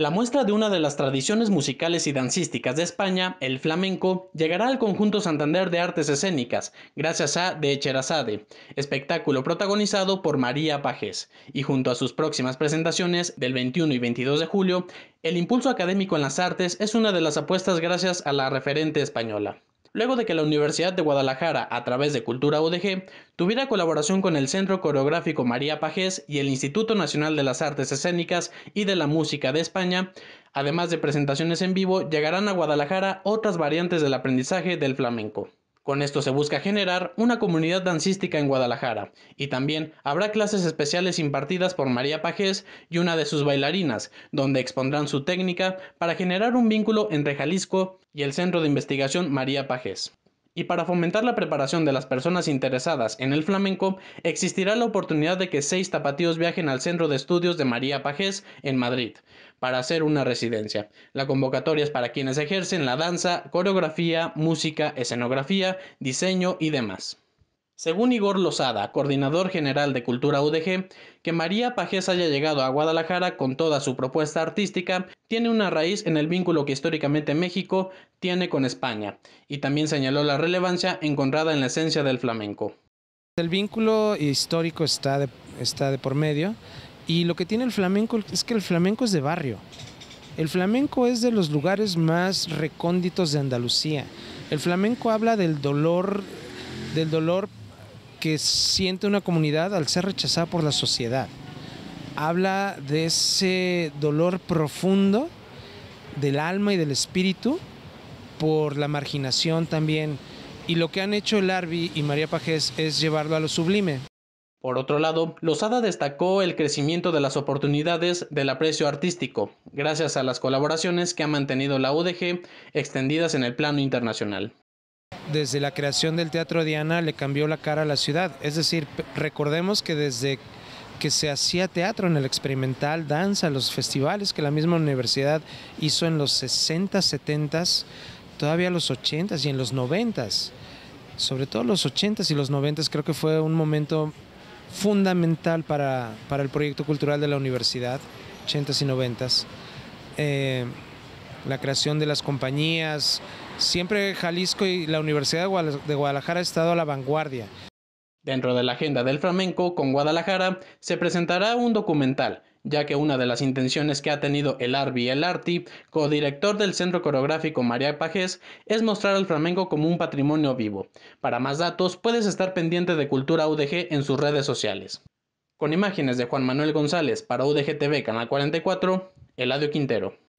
La muestra de una de las tradiciones musicales y dancísticas de España, el flamenco, llegará al conjunto Santander de Artes Escénicas, gracias a De Echerazade, espectáculo protagonizado por María Pajes, y junto a sus próximas presentaciones del 21 y 22 de julio, el impulso académico en las artes es una de las apuestas gracias a la referente española luego de que la Universidad de Guadalajara, a través de Cultura UDG, tuviera colaboración con el Centro Coreográfico María Pajés y el Instituto Nacional de las Artes Escénicas y de la Música de España, además de presentaciones en vivo, llegarán a Guadalajara otras variantes del aprendizaje del flamenco. Con esto se busca generar una comunidad dancística en Guadalajara y también habrá clases especiales impartidas por María Pajés y una de sus bailarinas, donde expondrán su técnica para generar un vínculo entre Jalisco y el Centro de Investigación María Pajés. Y para fomentar la preparación de las personas interesadas en el flamenco, existirá la oportunidad de que seis tapatíos viajen al Centro de Estudios de María Pajés en Madrid para hacer una residencia. La convocatoria es para quienes ejercen la danza, coreografía, música, escenografía, diseño y demás. Según Igor Lozada, coordinador general de Cultura UDG, que María Pajés haya llegado a Guadalajara con toda su propuesta artística tiene una raíz en el vínculo que históricamente México tiene con España, y también señaló la relevancia encontrada en la esencia del flamenco. El vínculo histórico está de, está de por medio, y lo que tiene el flamenco es que el flamenco es de barrio. El flamenco es de los lugares más recónditos de Andalucía. El flamenco habla del dolor del dolor que siente una comunidad al ser rechazada por la sociedad. Habla de ese dolor profundo del alma y del espíritu por la marginación también. Y lo que han hecho el Arbi y María Pajés es llevarlo a lo sublime. Por otro lado, Lozada destacó el crecimiento de las oportunidades del aprecio artístico, gracias a las colaboraciones que ha mantenido la UDG extendidas en el plano internacional. Desde la creación del Teatro Diana le cambió la cara a la ciudad, es decir, recordemos que desde que se hacía teatro en el experimental, danza, los festivales que la misma universidad hizo en los 60, 70s, todavía los 80 y en los 90 sobre todo los 80 y los 90s creo que fue un momento fundamental para, el proyecto cultural de la universidad, 80 y 90 eh, la creación de las compañías, Siempre Jalisco y la Universidad de Guadalajara ha estado a la vanguardia. Dentro de la agenda del flamenco con Guadalajara se presentará un documental, ya que una de las intenciones que ha tenido el Arbi El Arti, codirector del Centro Coreográfico María Pajes, es mostrar al flamenco como un patrimonio vivo. Para más datos puedes estar pendiente de Cultura UDG en sus redes sociales. Con imágenes de Juan Manuel González para UDG TV Canal 44, Eladio Quintero.